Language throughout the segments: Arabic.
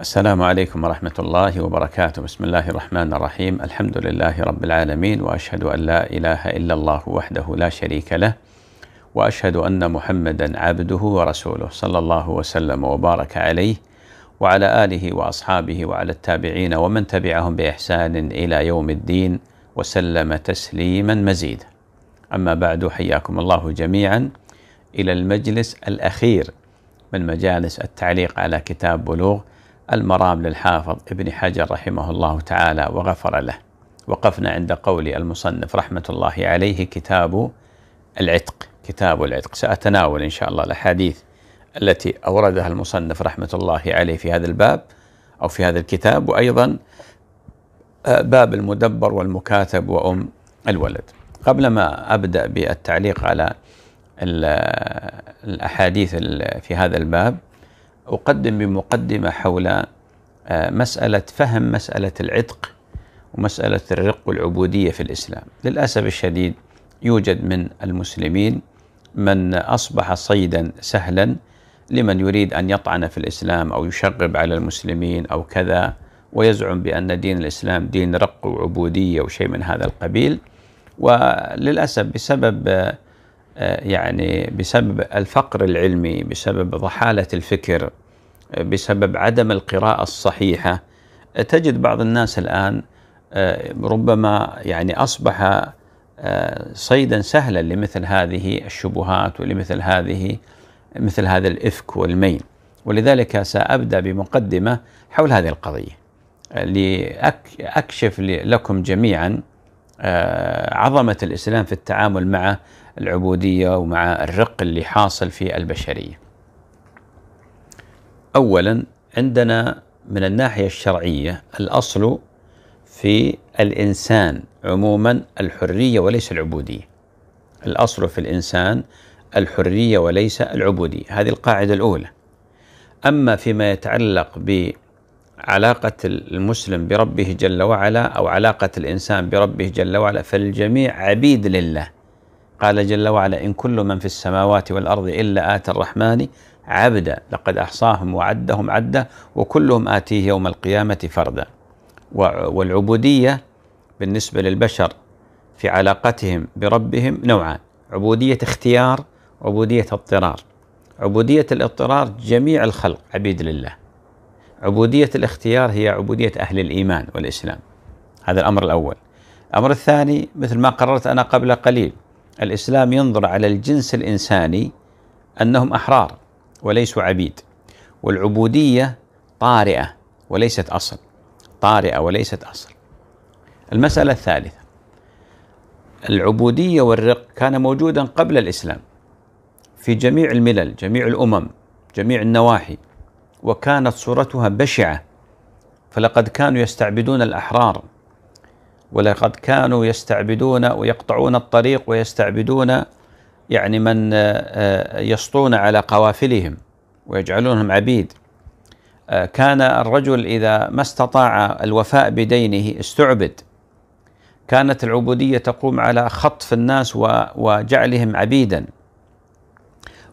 السلام عليكم ورحمة الله وبركاته، بسم الله الرحمن الرحيم، الحمد لله رب العالمين واشهد ان لا اله الا الله وحده لا شريك له، واشهد ان محمدا عبده ورسوله صلى الله وسلم وبارك عليه وعلى اله واصحابه وعلى التابعين ومن تبعهم باحسان الى يوم الدين وسلم تسليما مزيدا. اما بعد حياكم الله جميعا الى المجلس الاخير من مجالس التعليق على كتاب بلوغ المرام للحافظ ابن حجر رحمه الله تعالى وغفر له وقفنا عند قول المصنف رحمة الله عليه كتاب العتق كتاب العتق سأتناول إن شاء الله الأحاديث التي أوردها المصنف رحمة الله عليه في هذا الباب أو في هذا الكتاب وأيضا آه، باب المدبر والمكاتب وأم الولد قبل ما أبدأ بالتعليق على آه، الأحاديث في هذا الباب أقدم بمقدمة حول آه، مسألة فهم مسألة العتق ومسألة الرق والعبودية في الإسلام للأسف الشديد يوجد من المسلمين من أصبح صيدا سهلا لمن يريد أن يطعن في الإسلام أو يشغب على المسلمين أو كذا ويزعم بأن دين الإسلام دين رق وعبودية وشيء من هذا القبيل وللأسف بسبب آه، يعني بسبب الفقر العلمي بسبب ضحالة الفكر آه، بسبب عدم القراءة الصحيحة آه، تجد بعض الناس الآن ربما يعني أصبح صيدا سهلا لمثل هذه الشبهات ولمثل هذه مثل هذا الإفك والميل ولذلك سأبدأ بمقدمة حول هذه القضية لأكشف لكم جميعا عظمة الإسلام في التعامل مع العبودية ومع الرق اللي حاصل في البشرية أولا عندنا من الناحية الشرعية الأصل في الإنسان عموما الحرية وليس العبودية الأصل في الإنسان الحرية وليس العبودية هذه القاعدة الأولى أما فيما يتعلق بعلاقة المسلم بربه جل وعلا أو علاقة الإنسان بربه جل وعلا فالجميع عبيد لله قال جل وعلا إن كل من في السماوات والأرض إلا آتى الرحمن عبدا لقد أحصاهم وعدهم عدا وكلهم آتيه يوم القيامة فردا والعبودية بالنسبة للبشر في علاقتهم بربهم نوعان عبودية اختيار عبودية اضطرار عبودية الاضطرار جميع الخلق عبيد لله عبودية الاختيار هي عبودية أهل الإيمان والإسلام هذا الأمر الأول الأمر الثاني مثل ما قررت أنا قبل قليل الإسلام ينظر على الجنس الإنساني أنهم أحرار وليسوا عبيد والعبودية طارئة وليست أصل طارئة وليست أصل المسألة الثالثة العبودية والرق كان موجودا قبل الإسلام في جميع الملل جميع الأمم جميع النواحي وكانت صورتها بشعة فلقد كانوا يستعبدون الأحرار ولقد كانوا يستعبدون ويقطعون الطريق ويستعبدون يعني من آه، آه، يسطون على قوافلهم ويجعلونهم عبيد آه، كان الرجل إذا ما استطاع الوفاء بدينه استعبد كانت العبودية تقوم على خطف الناس وجعلهم عبيدا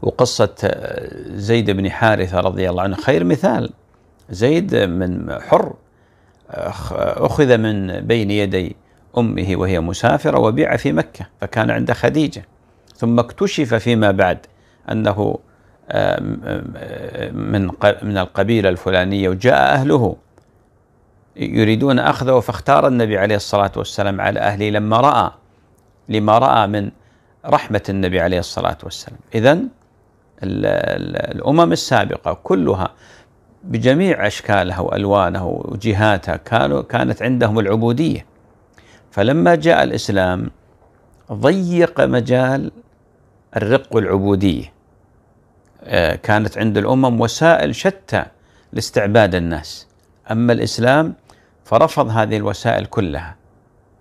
وقصة زيد بن حارثة رضي الله عنه خير مثال زيد من حر أخذ من بين يدي أمه وهي مسافرة وبيع في مكة فكان عند خديجة ثم اكتشف فيما بعد أنه من من القبيلة الفلانية وجاء أهله يريدون أخذه فاختار النبي عليه الصلاة والسلام على أهله لما رأى لما رأى من رحمة النبي عليه الصلاة والسلام إذا الأمم السابقة كلها بجميع أشكالها وألوانها وجهاتها كانوا كانت عندهم العبودية فلما جاء الإسلام ضيق مجال الرق والعبودية آه، كانت عند الأمم وسائل شتى لاستعباد الناس أما الإسلام فرفض هذه الوسائل كلها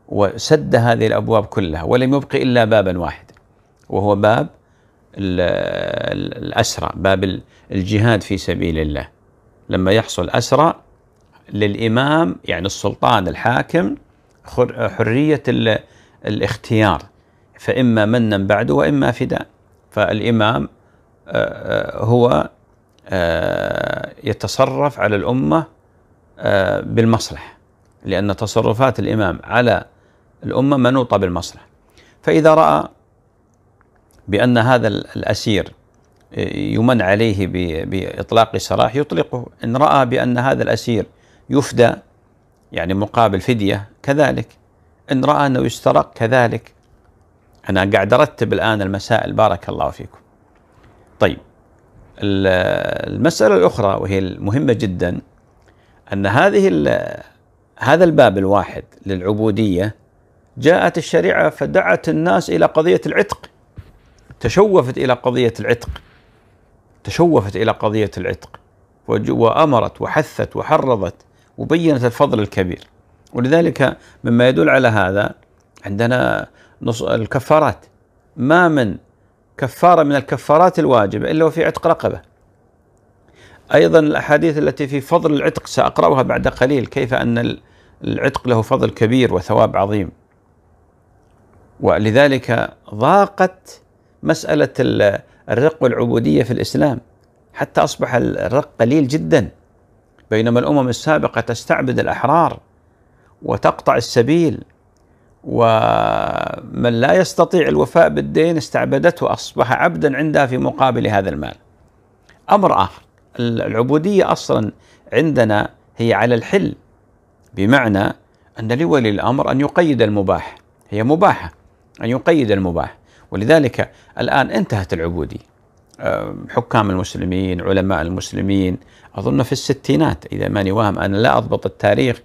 وسد هذه الابواب كلها ولم يبق الا بابا واحد وهو باب الاسرى باب الجهاد في سبيل الله لما يحصل أسرى للإمام يعني السلطان الحاكم حرية الاختيار فإما منا بعد وإما فداء فالإمام آه، آه، هو آه، يتصرف على الأمة بالمصلحة لأن تصرفات الإمام على الأمة منوطة بالمصلحة فإذا رأى بأن هذا الأسير يمن عليه بإطلاق سراح يطلقه إن رأى بأن هذا الأسير يفدى يعني مقابل فدية كذلك إن رأى أنه يسترق كذلك أنا قاعد أرتب الآن المسائل بارك الله فيكم طيب المسألة الأخرى وهي المهمة جدا أن هذه هذا الباب الواحد للعبودية جاءت الشريعة فدعت الناس إلى قضية العتق تشوفت إلى قضية العتق تشوفت إلى قضية العتق وأمرت وحثت وحرضت وبينت الفضل الكبير ولذلك مما يدل على هذا عندنا نص الكفارات ما من كفارة من الكفارات الواجبة إلا وفي عتق رقبة أيضا الأحاديث التي في فضل العتق سأقرأها بعد قليل كيف أن العتق له فضل كبير وثواب عظيم ولذلك ضاقت مسألة الرق والعبودية في الإسلام حتى أصبح الرق قليل جدا بينما الأمم السابقة تستعبد الأحرار وتقطع السبيل ومن لا يستطيع الوفاء بالدين استعبدته أصبح عبدا عندها في مقابل هذا المال أمر آخر العبودية أصلا عندنا هي على الحل بمعنى أن لولي الأمر أن يقيد المباح هي مباحة أن يقيد المباح ولذلك الآن انتهت العبودية حكام المسلمين علماء المسلمين أظن في الستينات إذا ماني واهم أنا لا أضبط التاريخ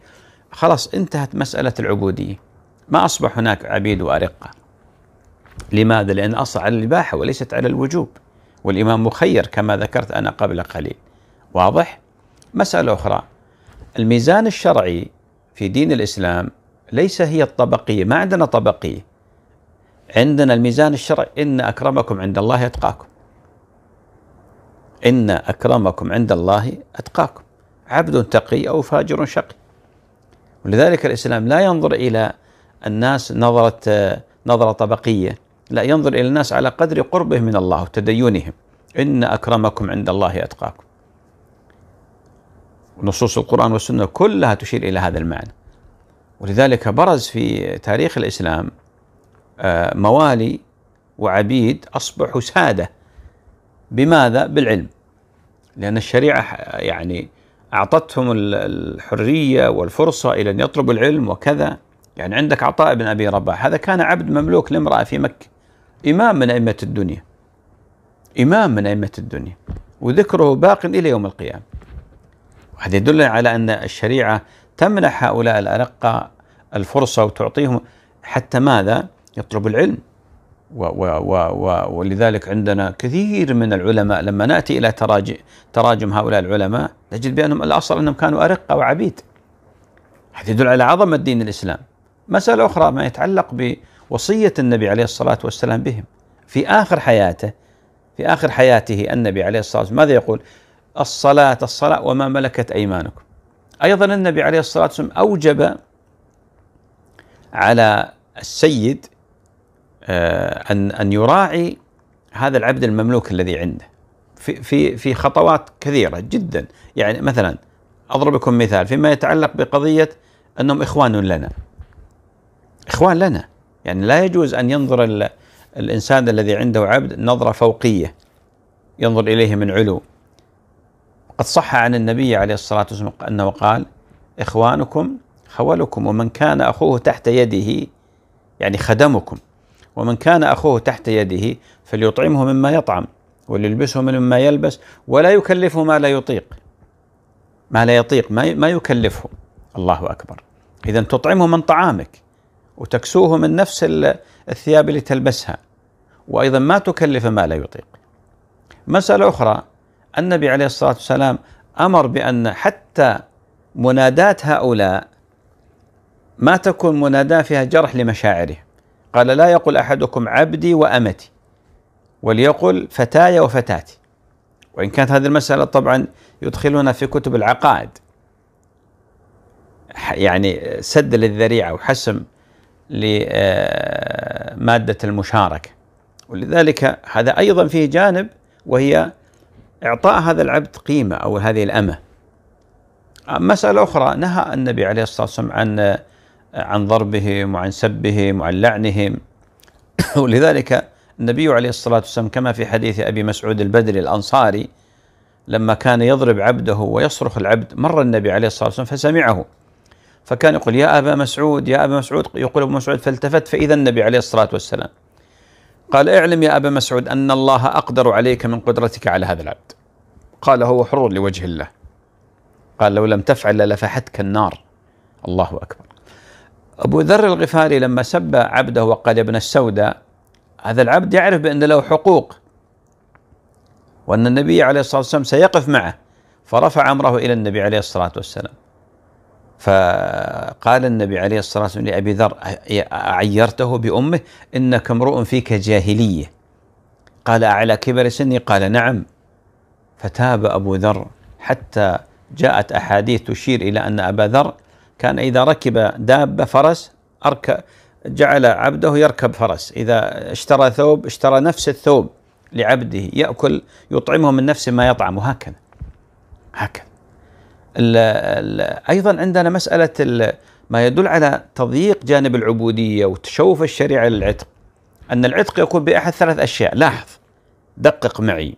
خلاص انتهت مسألة العبودية ما أصبح هناك عبيد وأرقة لماذا؟ لأن أصل على الإباحة وليست على الوجوب والإمام مخير كما ذكرت أنا قبل قليل واضح؟ مسألة أخرى الميزان الشرعي في دين الإسلام ليس هي الطبقية ما عندنا طبقية عندنا الميزان الشرعي إن أكرمكم عند الله أتقاكم إن أكرمكم عند الله أتقاكم عبد تقي أو فاجر شقي ولذلك الإسلام لا ينظر إلى الناس نظرة نظرة طبقية لا ينظر إلى الناس على قدر قربهم من الله وتدينهم إن أكرمكم عند الله أتقاكم نصوص القرآن والسنة كلها تشير إلى هذا المعنى ولذلك برز في تاريخ الإسلام آه، موالي وعبيد أصبحوا سادة بماذا؟ بالعلم لأن الشريعة يعني أعطتهم الحرية والفرصة إلى أن يطلبوا العلم وكذا يعني عندك عطاء بن أبي رباح هذا كان عبد مملوك لامرأة في مكة إمام من أئمة الدنيا إمام من أئمة الدنيا وذكره باق إلى يوم القيامة وهذا يدل على أن الشريعة تمنح هؤلاء الأرقة الفرصة وتعطيهم حتى ماذا؟ يطلب العلم و و و ولذلك عندنا كثير من العلماء لما ناتي الى تراجم تراجم هؤلاء العلماء نجد بانهم الاصل انهم كانوا ارقه وعبيد. هذا يدل على عظمه دين الاسلام. مساله اخرى ما يتعلق بوصيه النبي عليه الصلاه والسلام بهم في اخر حياته في اخر حياته النبي عليه الصلاه والسلام ماذا يقول؟ الصلاه الصلاه وما ملكت ايمانكم. ايضا النبي عليه الصلاه والسلام اوجب على السيد آه، ان ان يراعي هذا العبد المملوك الذي عنده في في في خطوات كثيره جدا يعني مثلا اضرب لكم مثال فيما يتعلق بقضيه انهم اخوان لنا اخوان لنا يعني لا يجوز ان ينظر الانسان الذي عنده عبد نظره فوقيه ينظر اليه من علو قد صح عن النبي عليه الصلاه والسلام انه قال اخوانكم خولكم ومن كان اخوه تحت يده يعني خدمكم ومن كان أخوه تحت يده فليطعمه مما يطعم وليلبسه مما يلبس ولا يكلفه ما لا يطيق ما لا يطيق ما ما يكلفه الله أكبر إذا تطعمه من طعامك وتكسوه من نفس الثياب اللي تلبسها وأيضا ما تكلف ما لا يطيق مسألة أخرى النبي عليه الصلاة والسلام أمر بأن حتى مناداة هؤلاء ما تكون مناداة فيها جرح لمشاعره قال لا يقل احدكم عبدي وامتي وليقل فتاي وفتاتي وان كانت هذه المساله طبعا يدخلنا في كتب العقائد يعني سد للذريعه وحسم لماده آه، المشاركه ولذلك هذا ايضا فيه جانب وهي اعطاء هذا العبد قيمه او هذه الامه آه، مساله اخرى نهى النبي عليه الصلاه والسلام عن عن ضربهم وعن سبهم وعن لعنهم ولذلك النبي عليه الصلاة والسلام كما في حديث أبي مسعود البدري الأنصاري لما كان يضرب عبده ويصرخ العبد مر النبي عليه الصلاة والسلام فسمعه فكان يقول يا أبا مسعود يا أبا مسعود يقول أبو مسعود فالتفت فإذا النبي عليه الصلاة والسلام قال اعلم يا أبا مسعود أن الله أقدر عليك من قدرتك على هذا العبد قال هو حر لوجه الله قال لو لم تفعل لفحتك النار الله أكبر أبو ذر الغفاري لما سب عبده وقال ابن السوداء هذا العبد يعرف بأن له حقوق وأن النبي عليه الصلاة والسلام سيقف معه فرفع أمره إلى النبي عليه الصلاة والسلام فقال النبي عليه الصلاة والسلام لأبي ذر عيرته بأمه إنك امرؤ فيك جاهلية قال أعلى كبر سني قال نعم فتاب أبو ذر حتى جاءت أحاديث تشير إلى أن أبا ذر كان إذا ركب دابة فرس أرك جعل عبده يركب فرس إذا اشترى ثوب اشترى نفس الثوب لعبده يأكل يطعمه من نفس ما يطعمه هكذا هكذا الـ الـ أيضا عندنا مسألة ما يدل على تضييق جانب العبودية وتشوف الشريعة للعتق أن العتق يكون بأحد ثلاث أشياء لاحظ دقق معي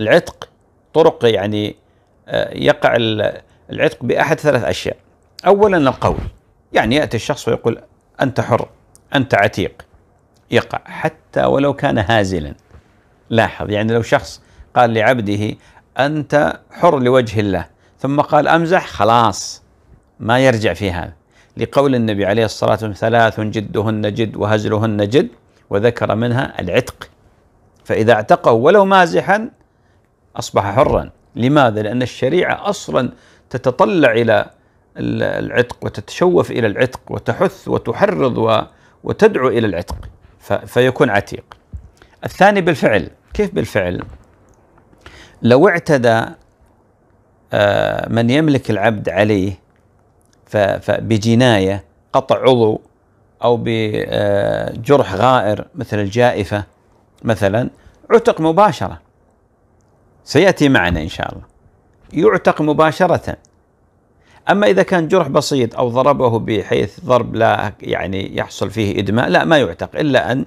العتق طرق يعني آه، يقع العتق بأحد ثلاث أشياء أولا القول يعني يأتي الشخص ويقول أنت حر أنت عتيق يقع حتى ولو كان هازلا لاحظ يعني لو شخص قال لعبده أنت حر لوجه الله ثم قال أمزح خلاص ما يرجع في هذا لقول النبي عليه الصلاة والسلام ثلاث جدهن جد وهزلهن جد وذكر منها العتق فإذا اعتقه ولو مازحا أصبح حرا لماذا؟ لأن الشريعة أصلا تتطلع إلى العتق وتتشوف إلى العتق وتحث وتحرض وتدعو إلى العتق فيكون عتيق الثاني بالفعل كيف بالفعل لو اعتدى آه، من يملك العبد عليه بجناية قطع عضو أو بجرح آه، غائر مثل الجائفة مثلا عتق مباشرة سيأتي معنا إن شاء الله يعتق مباشرة أما إذا كان جرح بسيط أو ضربه بحيث ضرب لا يعني يحصل فيه إدماء لا ما يعتق إلا أن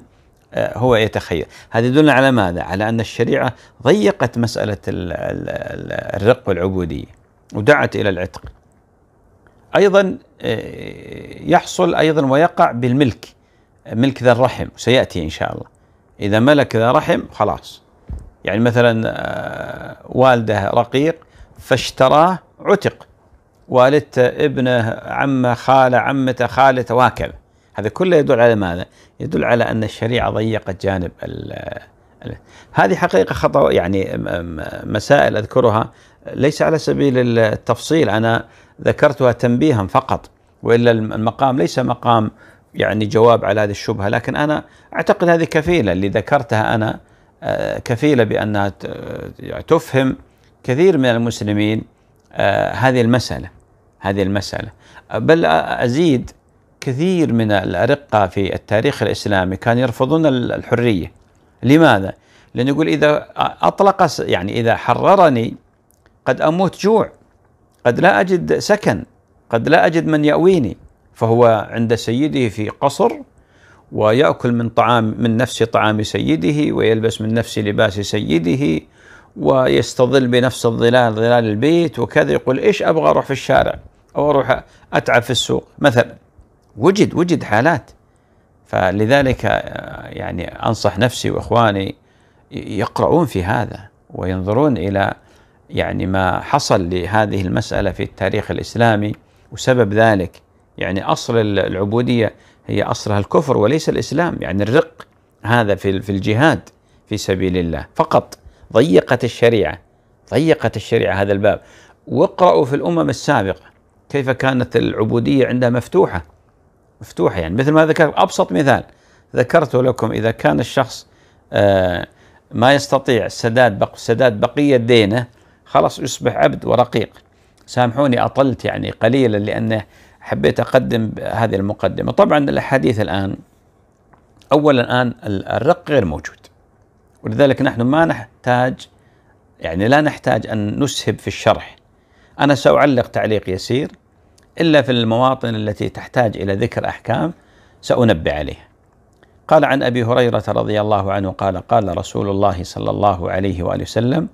آه، هو يتخير هذا يدل على ماذا؟ على أن الشريعة ضيقت مسألة الرق والعبودية ودعت إلى العتق أيضا آه، يحصل أيضا ويقع بالملك ملك ذا الرحم سيأتي إن شاء الله إذا ملك ذا رحم خلاص يعني مثلا آه، والده رقيق فاشتراه عتق والدته ابنه عمه خاله عمته خالته وهكذا هذا كله يدل على ماذا؟ يدل على ان الشريعه ضيقت جانب ال هذه حقيقه خطا يعني مسائل اذكرها ليس على سبيل التفصيل انا ذكرتها تنبيها فقط والا المقام ليس مقام يعني جواب على هذه الشبهه لكن انا اعتقد هذه كفيله اللي ذكرتها انا آه، كفيله بانها يعني تفهم كثير من المسلمين آه، هذه المساله هذه المسألة بل أزيد كثير من الأرقة في التاريخ الإسلامي كانوا يرفضون الحرية لماذا؟ لأنه يقول إذا أطلق يعني إذا حررني قد أموت جوع قد لا أجد سكن قد لا أجد من يأويني فهو عند سيده في قصر ويأكل من طعام من نفس طعام سيده ويلبس من نفس لباس سيده ويستظل بنفس الظلال ظلال البيت وكذا يقول ايش ابغى اروح في الشارع أو أروح أتعب في السوق مثلا وجد وجد حالات فلذلك آه، يعني أنصح نفسي وإخواني يقرؤون في هذا وينظرون إلى يعني ما حصل لهذه المسألة في التاريخ الإسلامي وسبب ذلك يعني أصل العبودية هي أصلها الكفر وليس الإسلام يعني الرق هذا في في الجهاد في سبيل الله فقط ضيقت الشريعة ضيقت الشريعة هذا الباب واقرأوا في الأمم السابقة كيف كانت العبودية عندها مفتوحة مفتوحة يعني مثل ما ذكرت أبسط مثال ذكرته لكم إذا كان الشخص آه، ما يستطيع سداد بق سداد بقية دينه خلاص يصبح عبد ورقيق سامحوني أطلت يعني قليلا لأنه حبيت أقدم هذه المقدمة طبعا الأحاديث الآن أولا الآن الرق غير موجود ولذلك نحن ما نحتاج يعني لا نحتاج أن نسهب في الشرح أنا سأعلق تعليق يسير إلا في المواطن التي تحتاج إلى ذكر أحكام سأنبه عليها قال عن أبي هريرة رضي الله عنه قال قال رسول الله صلى الله عليه وآله وسلم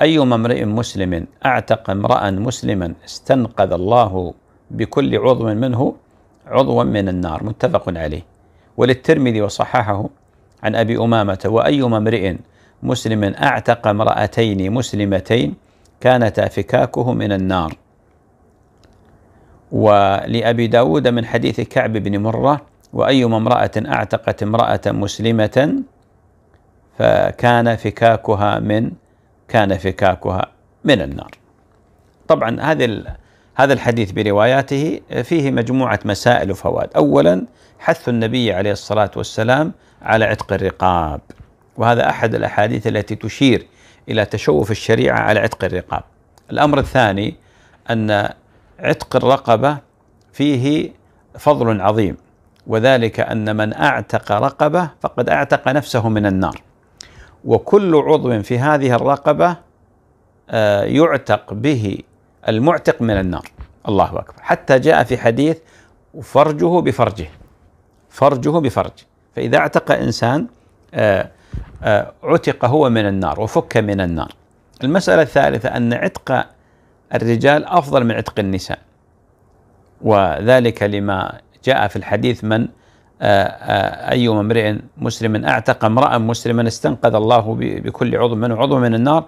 أيما امرئ مسلم أعتق امرأ مسلما استنقذ الله بكل عضو منه عضوا من النار متفق عليه وللترمذي وصححه عن أبي أمامة وأيما امرئ مسلم أعتق امرأتين مسلمتين كانت فكاكه من النار ولأبي داود من حديث كعب بن مرة وأيما امرأة أعتقت امرأة مسلمة فكان فكاكها من كان فكاكها من النار طبعا هذه هذا الحديث برواياته فيه مجموعة مسائل وفوائد أولا حث النبي عليه الصلاة والسلام على عتق الرقاب وهذا أحد الأحاديث التي تشير إلى تشوف الشريعة على عتق الرقاب الأمر الثاني أن عتق الرقبة فيه فضل عظيم وذلك أن من أعتق رقبة فقد أعتق نفسه من النار وكل عضو في هذه الرقبة آه، يعتق به المعتق من النار الله أكبر حتى جاء في حديث فرجه بفرجه فرجه بفرج فإذا اعتق إنسان آه، آه، عتق هو من النار وفك من النار المسألة الثالثة أن عتق الرجال أفضل من عتق النساء وذلك لما جاء في الحديث من آه، آه، أي امرئ مسلم أعتق امرأ مسلما استنقذ الله بكل عضو منه عضو من النار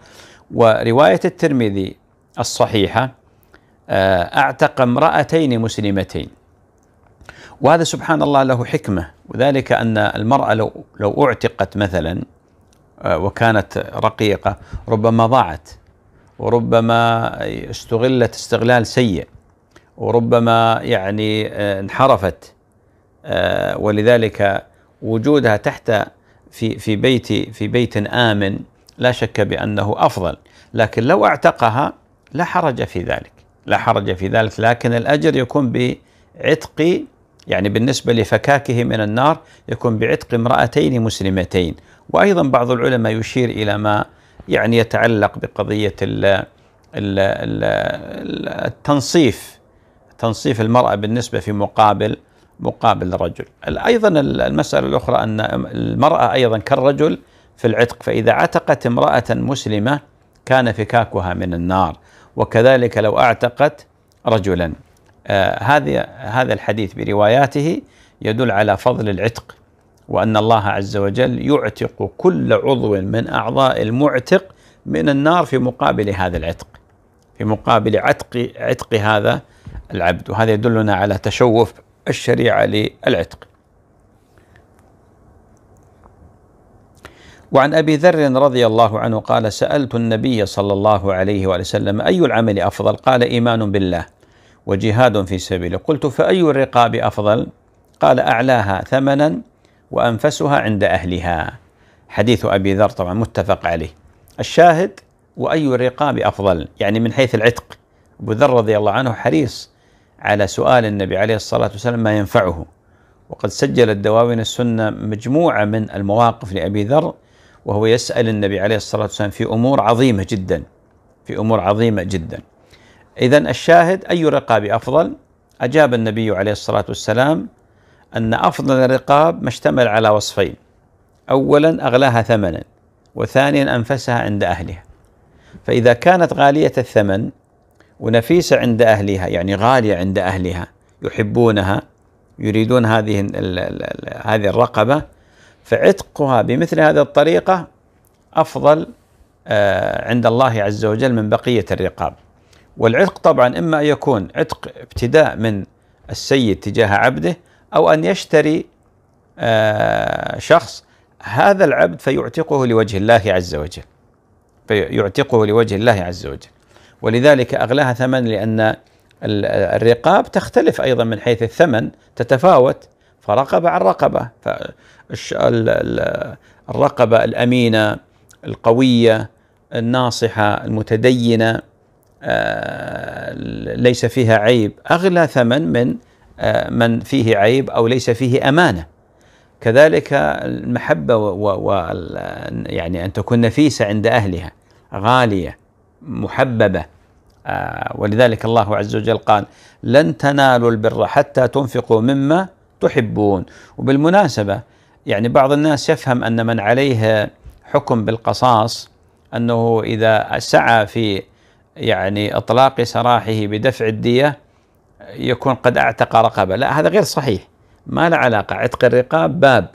ورواية الترمذي الصحيحة أعتق امرأتين مسلمتين وهذا سبحان الله له حكمة وذلك أن المرأة لو لو أعتقت مثلا آه، وكانت رقيقة ربما ضاعت وربما استغلت استغلال سيء وربما يعني آه، انحرفت آه، ولذلك وجودها تحت في في بيت في بيت آمن لا شك بأنه أفضل لكن لو اعتقها لا حرج في ذلك لا حرج في ذلك لكن الأجر يكون بعتق يعني بالنسبة لفكاكه من النار يكون بعتق امرأتين مسلمتين وأيضا بعض العلماء يشير إلى ما يعني يتعلق بقضية التنصيف تنصيف المرأة بالنسبة في مقابل مقابل الرجل أيضا المسألة الأخرى أن المرأة أيضا كالرجل في العتق فإذا عتقت امرأة مسلمة كان فكاكها من النار وكذلك لو أعتقت رجلا آه، هذه هذا الحديث برواياته يدل على فضل العتق وأن الله عز وجل يعتق كل عضو من أعضاء المعتق من النار في مقابل هذا العتق في مقابل عتق عتق هذا العبد وهذا يدلنا على تشوف الشريعة للعتق وعن أبي ذر رضي الله عنه قال سألت النبي صلى الله عليه وسلم أي العمل أفضل قال إيمان بالله وجهاد في سبيله قلت فأي الرقاب أفضل قال أعلاها ثمنا وأنفسها عند أهلها حديث أبي ذر طبعا متفق عليه الشاهد وأي الرقاب أفضل يعني من حيث العتق أبو ذر رضي الله عنه حريص على سؤال النبي عليه الصلاة والسلام ما ينفعه وقد سجل الدواوين السنة مجموعة من المواقف لأبي ذر وهو يسأل النبي عليه الصلاة والسلام في أمور عظيمة جدا في أمور عظيمة جدا إذا الشاهد أي رقاب أفضل؟ أجاب النبي عليه الصلاة والسلام أن أفضل الرقاب ما اشتمل على وصفين أولا أغلاها ثمنا وثانيا أنفسها عند أهلها فإذا كانت غالية الثمن ونفيسة عند أهلها يعني غالية عند أهلها يحبونها يريدون هذه هذه الرقبة فعتقها بمثل هذه الطريقة أفضل آه، عند الله عز وجل من بقية الرقاب والعتق طبعا إما أن يكون عتق ابتداء من السيد تجاه عبده أو أن يشتري آه، شخص هذا العبد فيعتقه لوجه الله عز وجل فيعتقه لوجه الله عز وجل ولذلك أغلاها ثمن لأن الرقاب تختلف أيضا من حيث الثمن تتفاوت فرقبة عن رقبة الرقبة الأمينة القوية الناصحة المتدينة آه، ليس فيها عيب اغلى ثمن من آه، من فيه عيب او ليس فيه امانه كذلك المحبه و, و يعني ان تكون نفيسه عند اهلها غاليه محببه آه، ولذلك الله عز وجل قال لن تنالوا البر حتى تنفقوا مما تحبون وبالمناسبه يعني بعض الناس يفهم ان من عليه حكم بالقصاص انه اذا سعى في يعني اطلاق سراحه بدفع الديه يكون قد اعتق رقبه، لا هذا غير صحيح ما له علاقه عتق الرقاب باب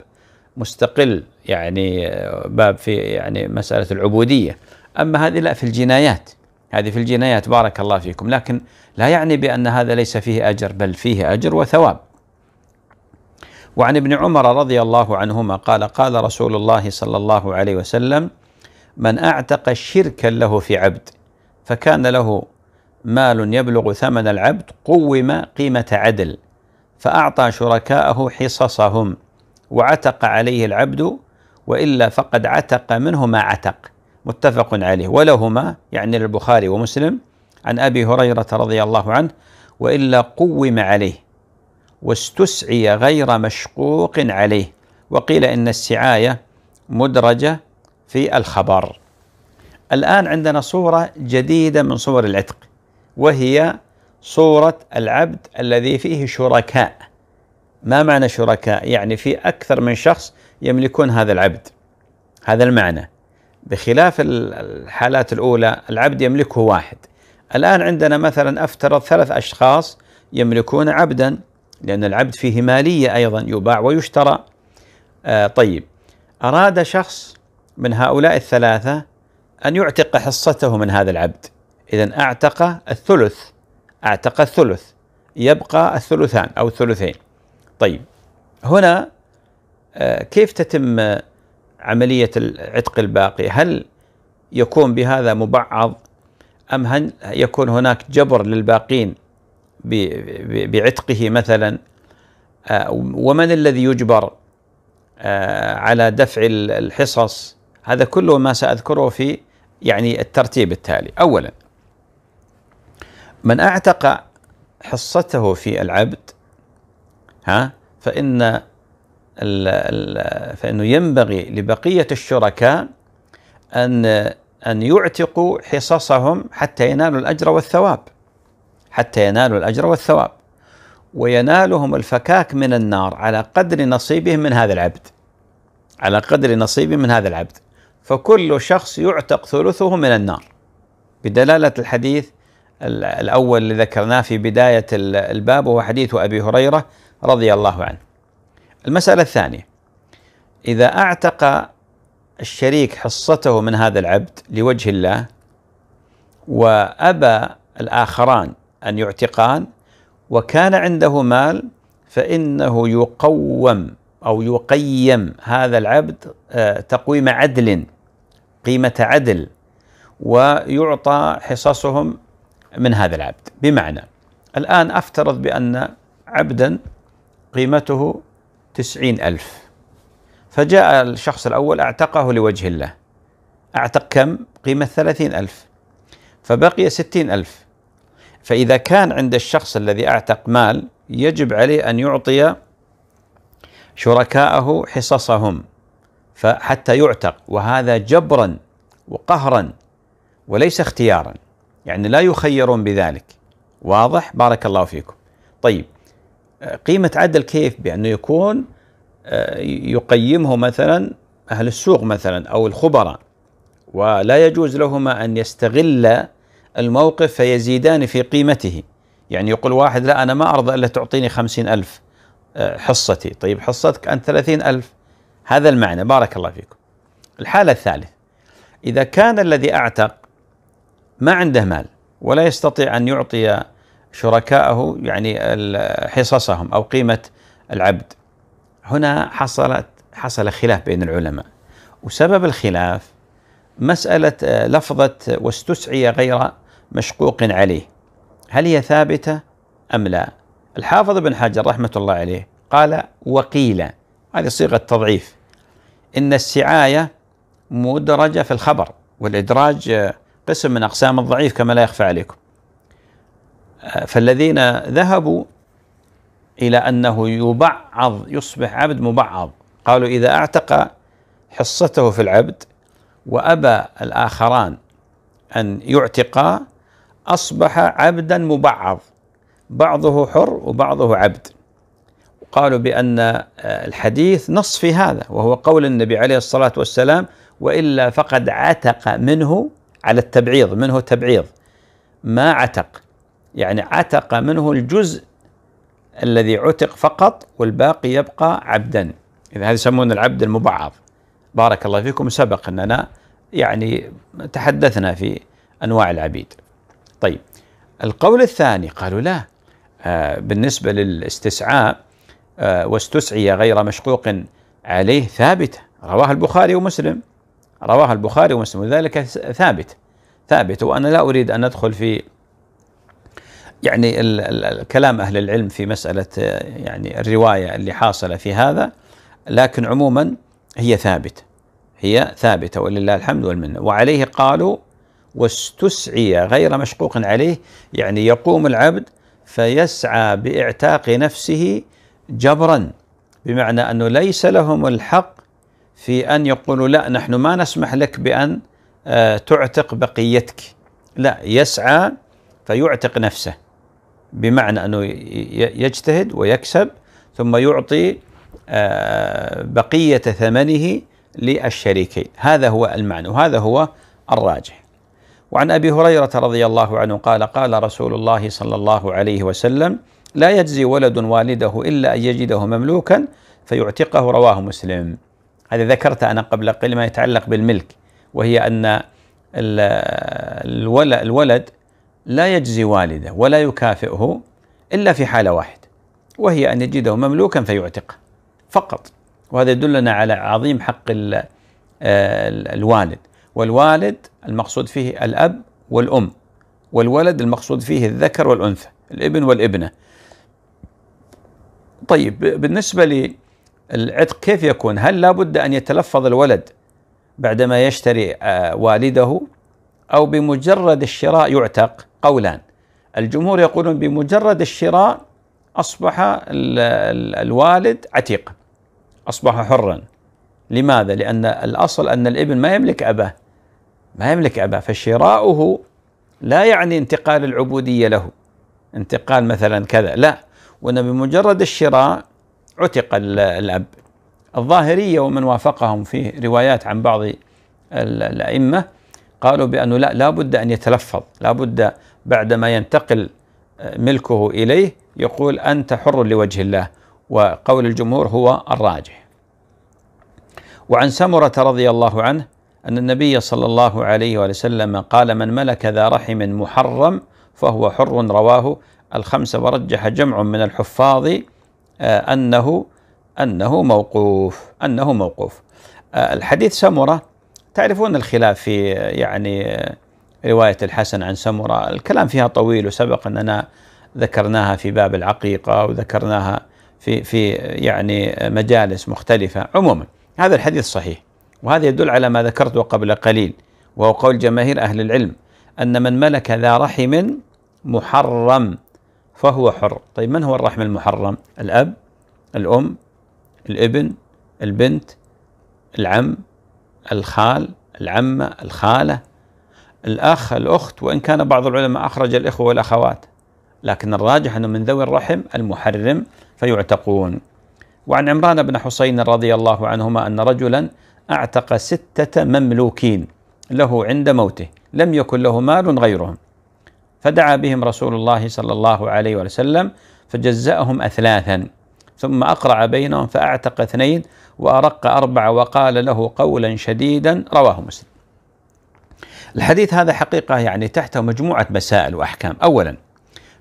مستقل يعني باب في يعني مساله العبوديه، اما هذه لا في الجنايات هذه في الجنايات بارك الله فيكم، لكن لا يعني بان هذا ليس فيه اجر بل فيه اجر وثواب. وعن ابن عمر رضي الله عنهما قال قال رسول الله صلى الله عليه وسلم: من اعتق شركا له في عبد فكان له مال يبلغ ثمن العبد قوم قيمة عدل فأعطى شركاءه حصصهم وعتق عليه العبد وإلا فقد عتق منه ما عتق متفق عليه ولهما يعني للبخاري ومسلم عن أبي هريرة رضي الله عنه وإلا قوم عليه واستسعي غير مشقوق عليه وقيل إن السعاية مدرجة في الخبر الآن عندنا صورة جديدة من صور العتق وهي صورة العبد الذي فيه شركاء ما معنى شركاء؟ يعني في أكثر من شخص يملكون هذا العبد هذا المعنى بخلاف الحالات الأولى العبد يملكه واحد الآن عندنا مثلا أفترض ثلاث أشخاص يملكون عبدا لأن العبد فيه مالية أيضا يباع ويشترى آه طيب أراد شخص من هؤلاء الثلاثة أن يعتق حصته من هذا العبد إذا أعتق الثلث أعتق الثلث يبقى الثلثان أو الثلثين طيب هنا آه، كيف تتم عملية العتق الباقي هل يكون بهذا مبعض أم هل يكون هناك جبر للباقين بعتقه مثلا آه، ومن الذي يجبر آه، على دفع الحصص هذا كله ما سأذكره في يعني الترتيب التالي أولا من أعتق حصته في العبد ها فإن الـ الـ فإنه ينبغي لبقية الشركاء أن أن يعتقوا حصصهم حتى ينالوا الأجر والثواب حتى ينالوا الأجر والثواب وينالهم الفكاك من النار على قدر نصيبهم من هذا العبد على قدر نصيبهم من هذا العبد فكل شخص يعتق ثلثه من النار بدلالة الحديث الأول اللي ذكرناه في بداية الباب هو حديث أبي هريرة رضي الله عنه المسألة الثانية إذا أعتق الشريك حصته من هذا العبد لوجه الله وأبى الآخران أن يعتقان وكان عنده مال فإنه يقوم أو يقيم هذا العبد آه، تقويم عدل قيمة عدل ويعطى حصصهم من هذا العبد بمعنى الآن أفترض بأن عبدا قيمته تسعين ألف فجاء الشخص الأول أعتقه لوجه الله أعتق كم؟ قيمة ثلاثين ألف فبقي ستين ألف فإذا كان عند الشخص الذي أعتق مال يجب عليه أن يعطي شركاءه حصصهم فحتى يعتق وهذا جبرا وقهرا وليس اختيارا يعني لا يخيرون بذلك واضح بارك الله فيكم طيب قيمة عدل كيف بأنه يكون آه، يقيمه مثلا أهل السوق مثلا أو الخبراء ولا يجوز لهما أن يستغل الموقف فيزيدان في قيمته يعني يقول واحد لا أنا ما أرضى إلا تعطيني خمسين ألف آه، حصتي طيب حصتك أنت ثلاثين ألف هذا المعنى بارك الله فيكم الحالة الثالثة إذا كان الذي أعتق ما عنده مال ولا يستطيع أن يعطي شركائه يعني حصصهم أو قيمة العبد هنا حصلت حصل خلاف بين العلماء وسبب الخلاف مسألة آه، لفظة واستسعي غير مشقوق عليه هل هي ثابتة أم لا الحافظ بن حجر رحمة الله عليه قال وقيل هذه صيغة تضعيف ان السعايه مدرجه في الخبر والادراج قسم من اقسام الضعيف كما لا يخفى عليكم فالذين ذهبوا الى انه يبعض يصبح عبد مبعض قالوا اذا اعتق حصته في العبد وابى الاخران ان يعتقا اصبح عبدا مبعض بعضه حر وبعضه عبد قالوا بأن آه، الحديث نص في هذا وهو قول النبي عليه الصلاة والسلام وإلا فقد عتق منه على التبعيض منه تبعيض ما عتق يعني عتق منه الجزء الذي عتق فقط والباقي يبقى عبدا إذا هذا يسمونه العبد المبعض بارك الله فيكم سبق أننا يعني تحدثنا في أنواع العبيد طيب القول الثاني قالوا لا آه، بالنسبة للاستسعاء آه، واستسعي غير مشقوق عليه ثابتة رواها البخاري ومسلم رواها البخاري ومسلم ذلك ثابت ثابت وأنا لا أريد أن أدخل في يعني الكلام أهل العلم في مسألة آه، يعني الرواية اللي حاصلة في هذا لكن عموما هي ثابتة هي ثابتة ولله الحمد والمنة وعليه قالوا واستسعي غير مشقوق عليه يعني يقوم العبد فيسعى باعتاق نفسه جبرا بمعنى انه ليس لهم الحق في ان يقولوا لا نحن ما نسمح لك بان آه، تعتق بقيتك لا يسعى فيعتق نفسه بمعنى انه يجتهد ويكسب ثم يعطي آه، بقيه ثمنه للشريكين هذا هو المعنى وهذا هو الراجح وعن ابي هريره رضي الله عنه قال قال رسول الله صلى الله عليه وسلم لا يجزي ولد والده إلا أن يجده مملوكا فيعتقه رواه مسلم هذا ذكرت أنا قبل قليل ما يتعلق بالملك وهي أن الولد لا يجزي والده ولا يكافئه إلا في حالة واحدة وهي أن يجده مملوكا فيعتقه فقط وهذا يدلنا على عظيم حق الوالد والوالد المقصود فيه الأب والأم والولد المقصود فيه الذكر والأنثى الابن والابنة طيب بالنسبة للعتق كيف يكون هل لابد أن يتلفظ الولد بعدما يشتري آه، والده أو بمجرد الشراء يعتق قولان الجمهور يقولون بمجرد الشراء أصبح الوالد عتيق أصبح حرا لماذا؟ لأن الأصل أن الابن ما يملك أباه ما يملك أباه فشراؤه لا يعني انتقال العبودية له انتقال مثلا كذا لا وأن بمجرد الشراء عتق الأب الظاهرية ومن وافقهم في روايات عن بعض الأئمة قالوا بأنه لا لابد أن يتلفظ لابد بعدما ينتقل آه، ملكه إليه يقول أنت حر لوجه الله وقول الجمهور هو الراجح وعن سمرة رضي الله عنه أن النبي صلى الله عليه وسلم قال من ملك ذا رحم محرم فهو حر رواه الخمسة ورجح جمع من الحفاظ آه، أنه أنه موقوف أنه موقوف آه، الحديث سمرة تعرفون الخلاف في آه، يعني رواية الحسن عن سمرة الكلام فيها طويل وسبق أننا ذكرناها في باب العقيقة وذكرناها في في يعني مجالس مختلفة عموما هذا الحديث صحيح وهذا يدل على ما ذكرته قبل قليل وهو قول جماهير أهل العلم أن من ملك ذا رحم محرم فهو حر طيب من هو الرحم المحرم الأب الأم الابن البنت العم الخال العمة الخالة الأخ الأخت وإن كان بعض العلماء أخرج الإخوة والأخوات لكن الراجح أنه من ذوي الرحم المحرم فيعتقون وعن عمران بن حسين رضي الله عنهما أن رجلا أعتق ستة مملوكين له عند موته لم يكن له مال غيرهم فدعا بهم رسول الله صلى الله عليه وسلم فجزأهم أثلاثا ثم أقرع بينهم فأعتق اثنين وأرق أربعة وقال له قولا شديدا رواه مسلم الحديث هذا حقيقة يعني تحته مجموعة مسائل وأحكام أولا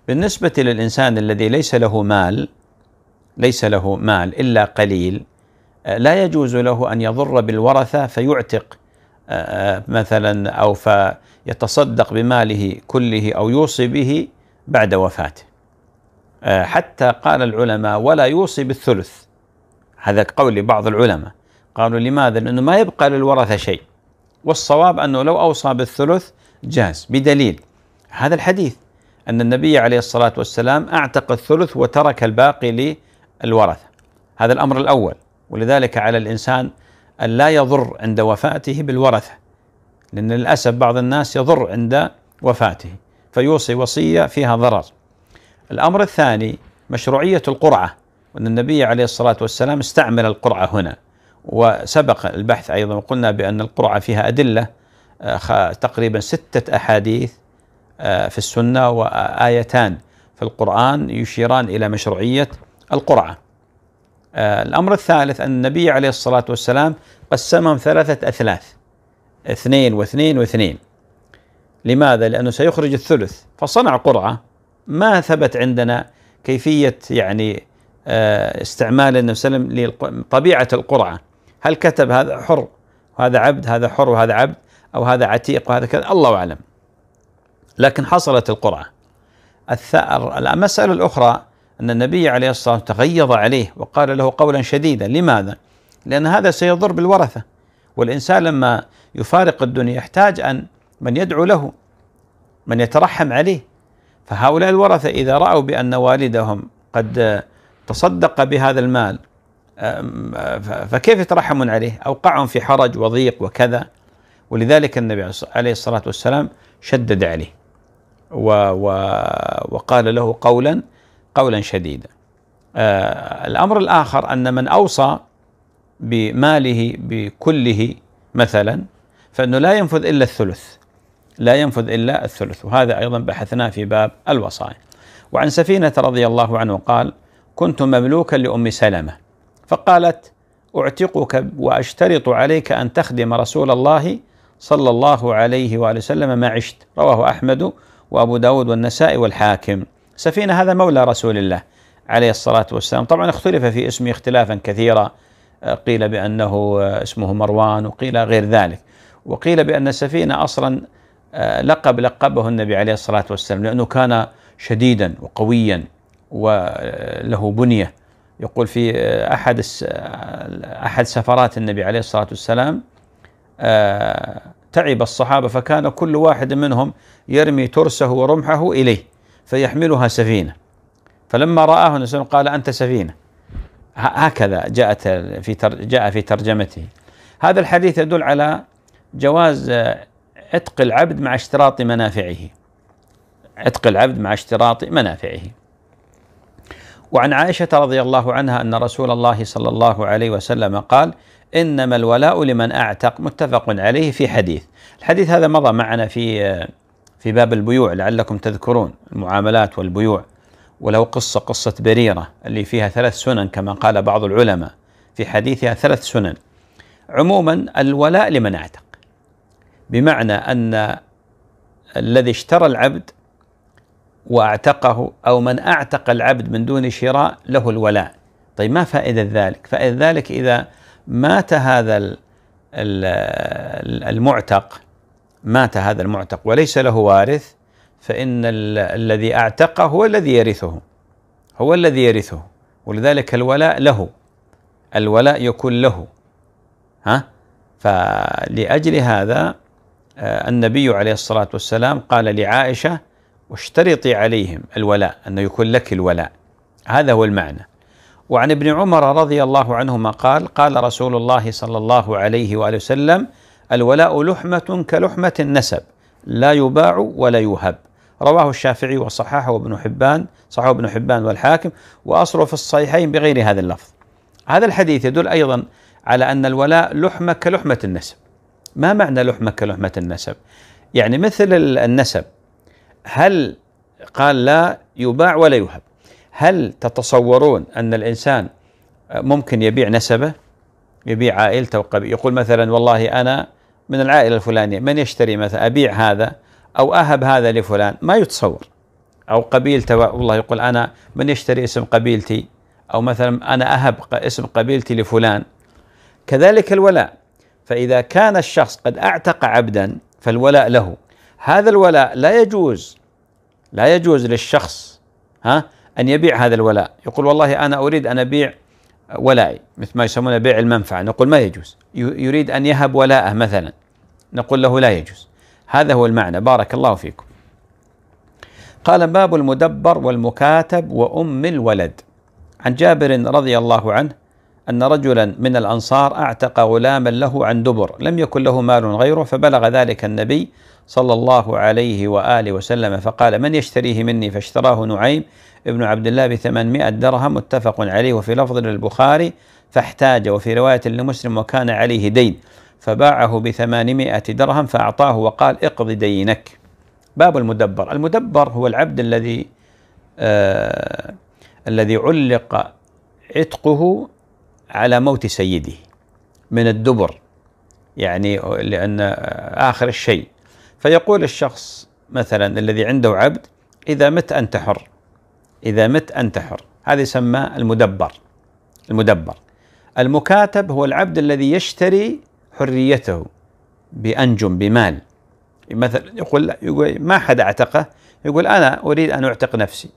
بالنسبة للإنسان الذي ليس له مال ليس له مال إلا قليل لا يجوز له أن يضر بالورثة فيعتق مثلا أو فيتصدق بماله كله أو يوصي به بعد وفاته حتى قال العلماء ولا يوصي بالثلث هذا قول بعض العلماء قالوا لماذا؟ لأنه ما يبقى للورثة شيء والصواب أنه لو أوصى بالثلث جاز بدليل هذا الحديث أن النبي عليه الصلاة والسلام أعتق الثلث وترك الباقي للورثة هذا الأمر الأول ولذلك على الإنسان أن لا يضر عند وفاته بالورثة لأن للأسف بعض الناس يضر عند وفاته فيوصي وصية فيها ضرر الأمر الثاني مشروعية القرعة وأن النبي عليه الصلاة والسلام استعمل القرعة هنا وسبق البحث أيضا وقلنا بأن القرعة فيها أدلة آه، تقريبا ستة أحاديث آه، في السنة وآيتان في القرآن يشيران إلى مشروعية القرعة آه، الأمر الثالث أن النبي عليه الصلاة والسلام قسمهم ثلاثة أثلاث اثنين واثنين واثنين لماذا؟ لأنه سيخرج الثلث فصنع قرعة ما ثبت عندنا كيفية يعني آه، استعمال النبي صلى الله عليه وسلم لطبيعة القرعة هل كتب هذا حر وهذا عبد هذا حر وهذا عبد أو هذا عتيق وهذا كذا الله أعلم لكن حصلت القرعة المسألة الأخرى أن النبي عليه الصلاة والسلام تغيظ عليه وقال له قولا شديدا لماذا؟ لأن هذا سيضر بالورثة والإنسان لما يفارق الدنيا يحتاج أن من يدعو له من يترحم عليه فهؤلاء الورثة إذا رأوا بأن والدهم قد تصدق بهذا المال فكيف يترحمون عليه؟ أوقعهم في حرج وضيق وكذا ولذلك النبي عليه الصلاة والسلام شدد عليه و و وقال له قولا قولا شديدا آه، الأمر الآخر أن من أوصى بماله بكله مثلا فإنه لا ينفذ إلا الثلث لا ينفذ إلا الثلث وهذا أيضا بحثناه في باب الوصايا وعن سفينة رضي الله عنه قال كنت مملوكا لأم سلمة فقالت أعتقك وأشترط عليك أن تخدم رسول الله صلى الله عليه وآله وسلم ما عشت رواه أحمد وأبو داود والنسائي والحاكم سفينة هذا مولى رسول الله عليه الصلاة والسلام طبعا اختلف في اسمه اختلافا كثيرا آه، قيل بأنه آه، اسمه مروان وقيل غير ذلك وقيل بأن السفينة أصلا آه، لقب لقبه النبي عليه الصلاة والسلام لأنه كان شديدا وقويا وله بنية يقول في أحد أحد سفرات النبي عليه الصلاة والسلام تعب الصحابة فكان كل واحد منهم يرمي ترسه ورمحه إليه فيحملها سفينة فلما رآه النبي صلى الله عليه وسلم قال أنت سفينة هكذا جاءت في جاء في ترجمته هذا الحديث يدل على جواز عتق العبد مع اشتراط منافعه عتق العبد مع اشتراط منافعه وعن عائشة رضي الله عنها أن رسول الله صلى الله عليه وسلم قال إنما الولاء لمن أعتق متفق عليه في حديث الحديث هذا مضى معنا في في باب البيوع لعلكم تذكرون المعاملات والبيوع ولو قصة قصة بريرة اللي فيها ثلاث سنن كما قال بعض العلماء في حديثها ثلاث سنن عموما الولاء لمن اعتق بمعنى أن الذي اشترى العبد واعتقه أو من اعتق العبد من دون شراء له الولاء طيب ما فائدة ذلك؟ فائدة ذلك إذا مات هذا المعتق مات هذا المعتق وليس له وارث فإن الذي أعتقه هو الذي يرثه هو الذي يرثه ولذلك الولاء له الولاء يكون له ها فلأجل هذا آه، النبي عليه الصلاة والسلام قال لعائشة واشترطي عليهم الولاء أنه يكون لك الولاء هذا هو المعنى وعن ابن عمر رضي الله عنهما قال قال رسول الله صلى الله عليه وآله وسلم الولاء لحمة كلحمة النسب لا يباع ولا يهب رواه الشافعي وصححه ابن حبان صححه ابن حبان والحاكم وأصله في الصحيحين بغير هذا اللفظ هذا الحديث يدل أيضا على أن الولاء لحمة كلحمة النسب ما معنى لحمة كلحمة النسب يعني مثل النسب هل قال لا يباع ولا يهب هل تتصورون أن الإنسان ممكن يبيع نسبه يبيع عائلته يقول مثلا والله أنا من العائلة الفلانية من يشتري مثلا أبيع هذا أو أهب هذا لفلان ما يتصور أو قبيلته والله يقول أنا من يشتري اسم قبيلتي أو مثلا أنا أهب اسم قبيلتي لفلان كذلك الولاء فإذا كان الشخص قد أعتق عبدا فالولاء له هذا الولاء لا يجوز لا يجوز للشخص ها أن يبيع هذا الولاء يقول والله أنا أريد أن أبيع ولائي مثل ما يسمونه بيع المنفعة نقول ما يجوز يريد أن يهب ولاءه مثلا نقول له لا يجوز هذا هو المعنى بارك الله فيكم قال باب المدبر والمكاتب وأم الولد عن جابر رضي الله عنه أن رجلا من الأنصار أعتق غلاما له عن دبر لم يكن له مال غيره فبلغ ذلك النبي صلى الله عليه وآله وسلم فقال من يشتريه مني فاشتراه نعيم ابن عبد الله بثمانمائة درهم متفق عليه وفي لفظ للبخاري فاحتاج وفي رواية لمسلم وكان عليه دين فباعه بثمانمائة درهم فأعطاه وقال اقض دينك باب المدبر المدبر هو العبد الذي آه الذي علق عتقه على موت سيده من الدبر يعني لأن آخر الشيء فيقول الشخص مثلا الذي عنده عبد إذا مت أنت حر إذا مت أنت حر هذا يسمى المدبر المدبر المكاتب هو العبد الذي يشتري حريته بأنجم بمال مثلا يقول, يقول ما حد اعتقه يقول أنا أريد أن أعتق نفسي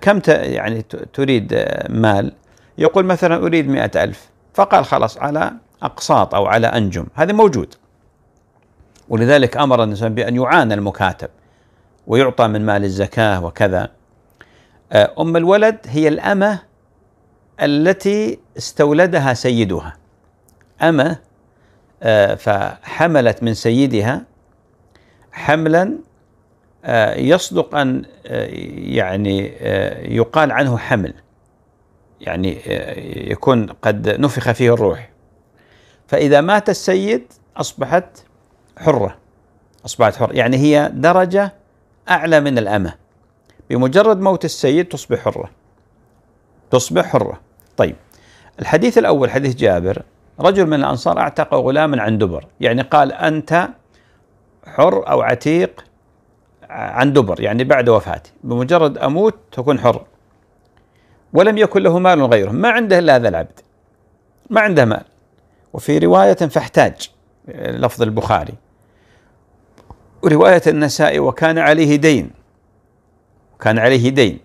كم يعني تريد مال يقول مثلا أريد مئة ألف فقال خلاص على أقساط أو على أنجم هذا موجود ولذلك أمر الإنسان بأن يعانى المكاتب ويعطى من مال الزكاة وكذا أم الولد هي الأمة التي استولدها سيدها أما آه، فحملت من سيدها حملا آه، يصدق أن آه، يعني يقال عنه حمل يعني يكون قد نفخ فيه الروح فإذا مات السيد أصبحت حرة أصبحت حرة يعني هي درجة أعلى من الأمة بمجرد موت السيد تصبح حرة تصبح حرة طيب الحديث الأول حديث جابر رجل من الأنصار أعتق غلاما عن دبر يعني قال أنت حر أو عتيق عن دبر يعني بعد وفاتي بمجرد أموت تكون حر ولم يكن له مال غيره ما عنده إلا هذا العبد ما عنده مال وفي رواية فاحتاج لفظ البخاري ورواية النسائي وكان عليه دين كان عليه دين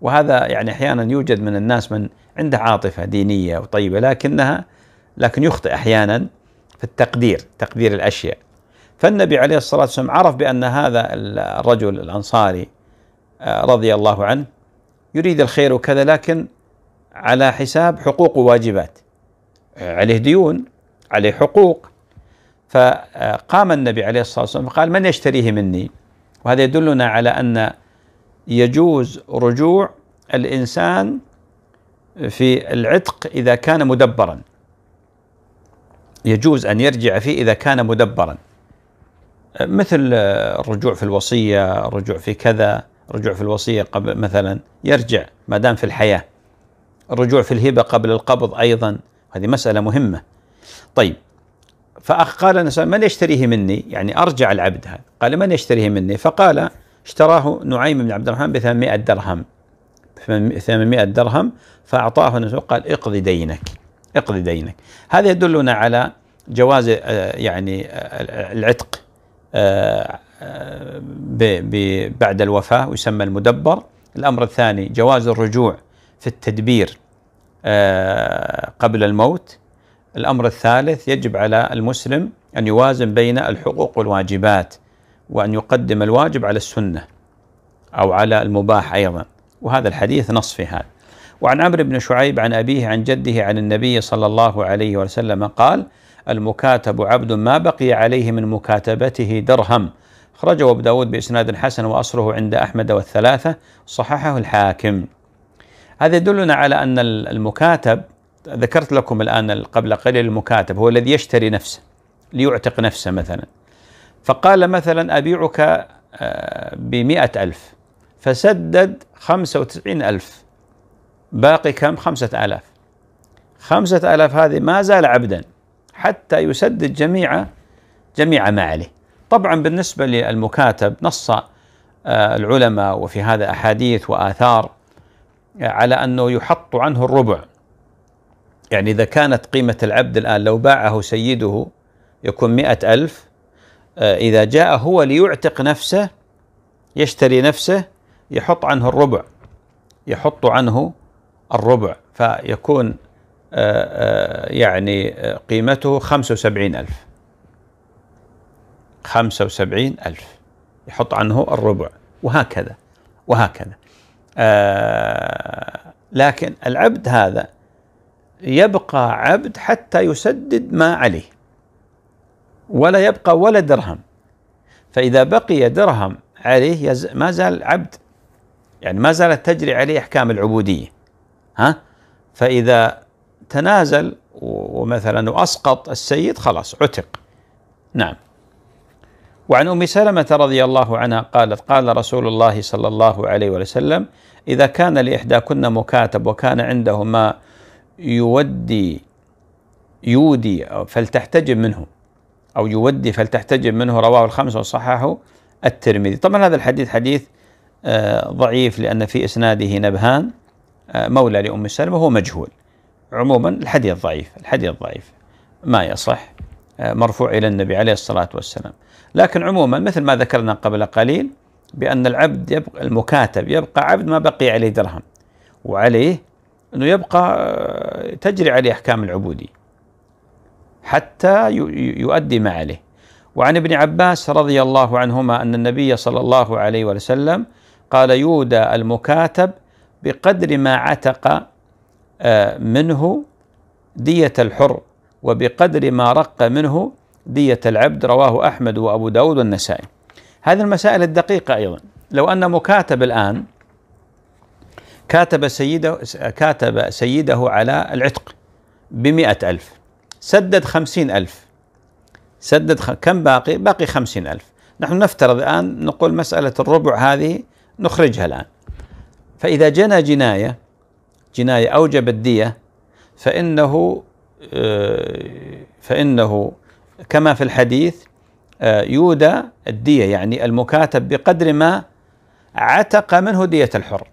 وهذا يعني احيانا يوجد من الناس من عنده عاطفه دينيه وطيبه لكنها لكن يخطئ احيانا في التقدير تقدير الاشياء فالنبي عليه الصلاه والسلام عرف بان هذا الرجل الانصاري آه، رضي الله عنه يريد الخير وكذا لكن على حساب حقوق وواجبات آه، عليه ديون عليه حقوق فقام آه، النبي عليه الصلاه والسلام فقال من يشتريه مني وهذا يدلنا على ان يجوز رجوع الإنسان في العتق إذا كان مدبرا يجوز أن يرجع فيه إذا كان مدبرا مثل الرجوع في الوصية الرجوع في كذا الرجوع في الوصية قبل مثلا يرجع ما دام في الحياة الرجوع في الهبة قبل القبض أيضا هذه مسألة مهمة طيب فأخ قال من يشتريه مني يعني أرجع العبد هذا قال من يشتريه مني فقال اشتراه نعيم بن عبد الرحمن ب 800 درهم 800 درهم فأعطاه النبي قال اقضي دينك اقضي دينك هذا يدلنا على جواز آه، يعني آه، العتق آه، بعد الوفاة ويسمى المدبر الأمر الثاني جواز الرجوع في التدبير قبل الموت الأمر الثالث يجب على المسلم أن يوازن بين الحقوق والواجبات وأن يقدم الواجب على السنة أو على المباح أيضا وهذا الحديث نص في هذا وعن عمرو بن شعيب عن أبيه عن جده عن النبي صلى الله عليه وسلم قال المكاتب عبد ما بقي عليه من مكاتبته درهم خرجه أبو داود بإسناد حسن وأصله عند أحمد والثلاثة صححه الحاكم هذا يدلنا على أن المكاتب ذكرت لكم الآن قبل قليل المكاتب هو الذي يشتري نفسه ليعتق نفسه مثلا فقال مثلا أبيعك آه، بمئة ألف فسدد خمسة وتسعين ألف باقي كم خمسة آلاف خمسة آلاف هذه ما زال عبدا حتى يسدد جميع جميع ما عليه طبعا بالنسبة للمكاتب نص آه، العلماء وفي هذا أحاديث وآثار آه، على أنه يحط عنه الربع يعني إذا كانت قيمة العبد الآن لو باعه سيده يكون مئة ألف آه، إذا جاء هو ليعتق نفسه يشتري نفسه يحط عنه الربع يحط عنه الربع فيكون آه، آه، يعني قيمته خمسة وسبعين ألف خمسة وسبعين ألف يحط عنه الربع وهكذا وهكذا لكن العبد هذا يبقى عبد حتى يسدد ما عليه ولا يبقى ولا درهم فإذا بقي درهم عليه ما زال عبد يعني ما زالت تجري عليه أحكام العبودية ها فإذا تنازل ومثلا وأسقط السيد خلاص عتق نعم وعن ام سلمه رضي الله عنها قالت قال رسول الله صلى الله عليه وسلم اذا كان لاحداكن مكاتب وكان عنده ما يودي يودي فلتحتجب منه أو يودي فلتحتجب منه رواه الخمسة وصححه الترمذي طبعا هذا الحديث حديث آه، ضعيف لأن في إسناده نبهان آه، مولى لأم سلمة وهو مجهول عموما الحديث ضعيف الحديث ضعيف ما يصح آه، مرفوع إلى النبي عليه الصلاة والسلام لكن عموما مثل ما ذكرنا قبل قليل بأن العبد يبقى المكاتب يبقى عبد ما بقي عليه درهم وعليه أنه يبقى تجري عليه أحكام العبودية حتى يؤدي ما عليه وعن ابن عباس رضي الله عنهما أن النبي صلى الله عليه وسلم قال يودى المكاتب بقدر ما عتق آه، منه دية الحر وبقدر ما رق منه دية العبد رواه أحمد وأبو داود والنسائي هذه المسائل الدقيقة أيضا لو أن مكاتب الآن كاتب سيده كاتب سيده على العتق بمئة ألف سدد خمسين ألف سدد خ... كم باقي باقي خمسين ألف نحن نفترض الآن نقول مسألة الربع هذه نخرجها الآن فإذا جنى جناية جناية أوجب الدية فإنه آه، فإنه كما في الحديث آه، يودى الدية يعني المكاتب بقدر ما عتق منه دية الحر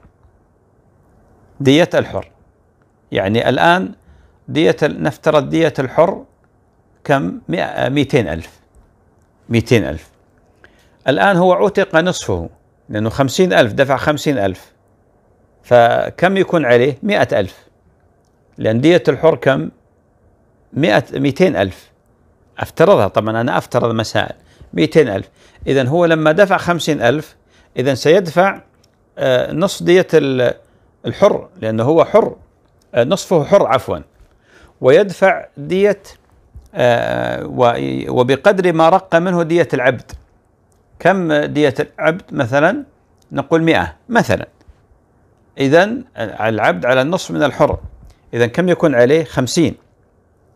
دية الحر يعني الآن دية نفترض دية الحر كم؟ 200 آه، ألف 200 ألف الآن هو عتق نصفه لأنه 50 ألف دفع 50 ألف فكم يكون عليه؟ 100 ألف لأن دية الحر كم؟ 100 200 ألف افترضها طبعا أنا أفترض مسائل 200 ألف إذا هو لما دفع 50 ألف إذا سيدفع آه، نصف دية الحر لأنه هو حر آه، نصفه حر عفوا ويدفع دية آه، وبقدر ما رق منه دية العبد كم دية العبد مثلا نقول مئة مثلا إذا العبد على النصف من الحر إذا كم يكون عليه خمسين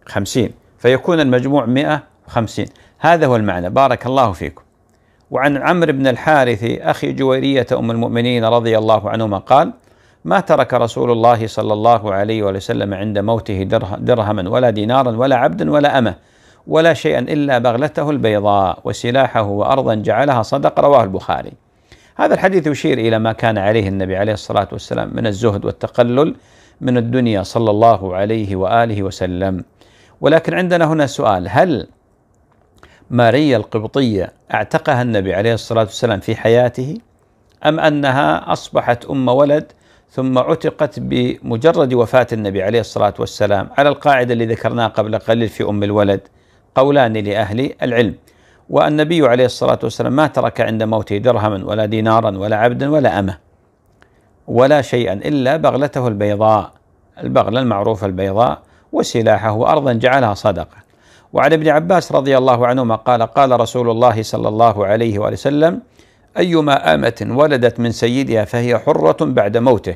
خمسين فيكون المجموع مئة خمسين هذا هو المعنى بارك الله فيكم وعن عمرو بن الحارث أخي جويرية أم المؤمنين رضي الله عنهما قال ما ترك رسول الله صلى الله عليه وسلم عند موته درهما ولا دينارا ولا عبدا ولا امه ولا شيئا الا بغلته البيضاء وسلاحه وارضا جعلها صدق رواه البخاري. هذا الحديث يشير الى ما كان عليه النبي عليه الصلاه والسلام من الزهد والتقلل من الدنيا صلى الله عليه واله وسلم. ولكن عندنا هنا سؤال هل ماريا القبطيه اعتقها النبي عليه الصلاه والسلام في حياته؟ ام انها اصبحت ام ولد ثم عتقت بمجرد وفاة النبي عليه الصلاة والسلام على القاعدة اللي ذكرناها قبل قليل في أم الولد قولان لأهل العلم والنبي عليه الصلاة والسلام ما ترك عند موته درهما ولا دينارا ولا عبدا ولا أمة ولا شيئا إلا بغلته البيضاء البغلة المعروفة البيضاء وسلاحه وأرضا جعلها صدقة وعن ابن عباس رضي الله عنهما قال قال رسول الله صلى الله عليه وسلم أيما أمة ولدت من سيدها فهي حرة بعد موته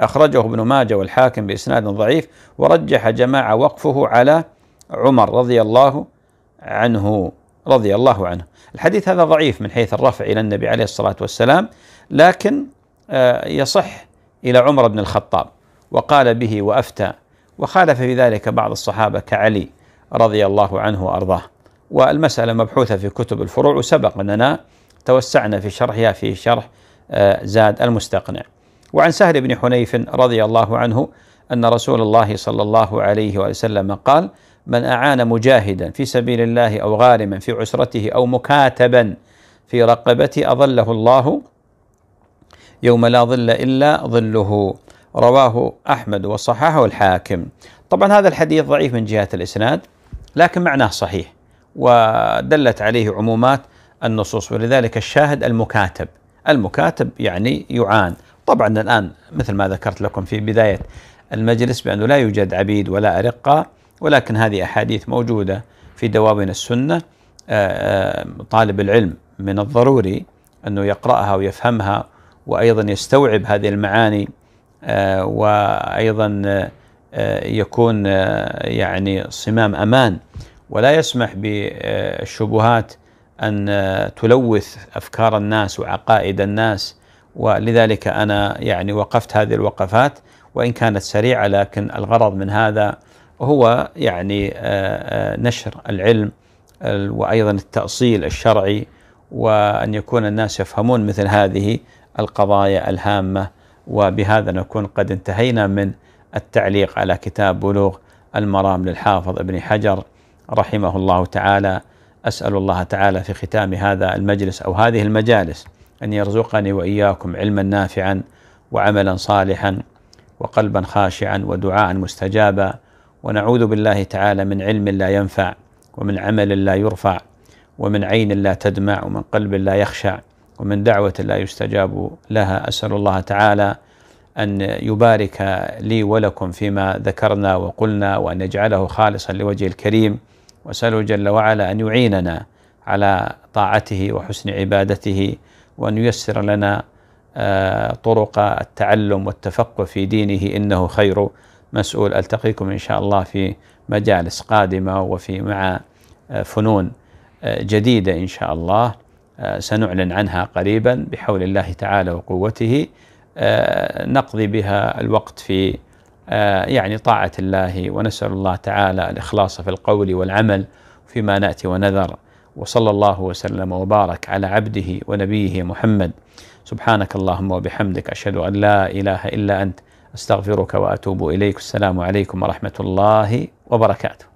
أخرجه ابن ماجه والحاكم بإسناد ضعيف ورجح جماعة وقفه على عمر رضي الله عنه رضي الله عنه الحديث هذا ضعيف من حيث الرفع إلى النبي عليه الصلاة والسلام لكن آه، يصح إلى عمر بن الخطاب وقال به وأفتى وخالف في ذلك بعض الصحابة كعلي رضي الله عنه وأرضاه والمسألة مبحوثة في كتب الفروع وسبق أننا توسعنا في شرحها في شرح آه، زاد المستقنع وعن سهل بن حنيف رضي الله عنه أن رسول الله صلى الله عليه وسلم قال من أعان مجاهدا في سبيل الله أو غارما في عسرته أو مكاتبا في رقبته أظله الله يوم لا ظل إلا ظله رواه أحمد وصححه الحاكم طبعا هذا الحديث ضعيف من جهة الإسناد لكن معناه صحيح ودلت عليه عمومات النصوص ولذلك الشاهد المكاتب المكاتب يعني يعان طبعا الآن مثل ما ذكرت لكم في بداية المجلس بأنه لا يوجد عبيد ولا أرقة ولكن هذه أحاديث موجودة في دواوين السنة آه، آه، طالب العلم من الضروري أنه يقرأها ويفهمها وأيضا يستوعب هذه المعاني آه، وأيضا يكون يعني صمام أمان ولا يسمح بالشبهات أن تلوث أفكار الناس وعقائد الناس ولذلك أنا يعني وقفت هذه الوقفات وإن كانت سريعة لكن الغرض من هذا هو يعني آه، آه، نشر العلم وأيضا التأصيل الشرعي وأن يكون الناس يفهمون مثل هذه القضايا الهامة وبهذا نكون قد انتهينا من التعليق على كتاب بلوغ المرام للحافظ ابن حجر رحمه الله تعالى اسال الله تعالى في ختام هذا المجلس او هذه المجالس ان يرزقني واياكم علما نافعا وعملا صالحا وقلبا خاشعا ودعاء مستجابا ونعوذ بالله تعالى من علم لا ينفع ومن عمل لا يرفع ومن عين لا تدمع ومن قلب لا يخشع ومن دعوة لا يستجاب لها أسأل الله تعالى أن يبارك لي ولكم فيما ذكرنا وقلنا وأن يجعله خالصا لوجه الكريم واساله جل وعلا ان يعيننا على طاعته وحسن عبادته وان ييسر لنا آه، طرق التعلم والتفقه في دينه انه خير مسؤول التقيكم ان شاء الله في مجالس قادمه وفي مع آه، فنون آه، جديده ان شاء الله سنعلن عنها قريبا بحول الله تعالى وقوته نقضي بها الوقت في آه، يعني طاعة الله ونسأل الله تعالى الإخلاص في القول والعمل فيما نأتي ونذر وصلى الله وسلم وبارك على عبده ونبيه محمد سبحانك اللهم وبحمدك أشهد أن لا إله إلا أنت أستغفرك وأتوب إليك السلام عليكم ورحمة الله وبركاته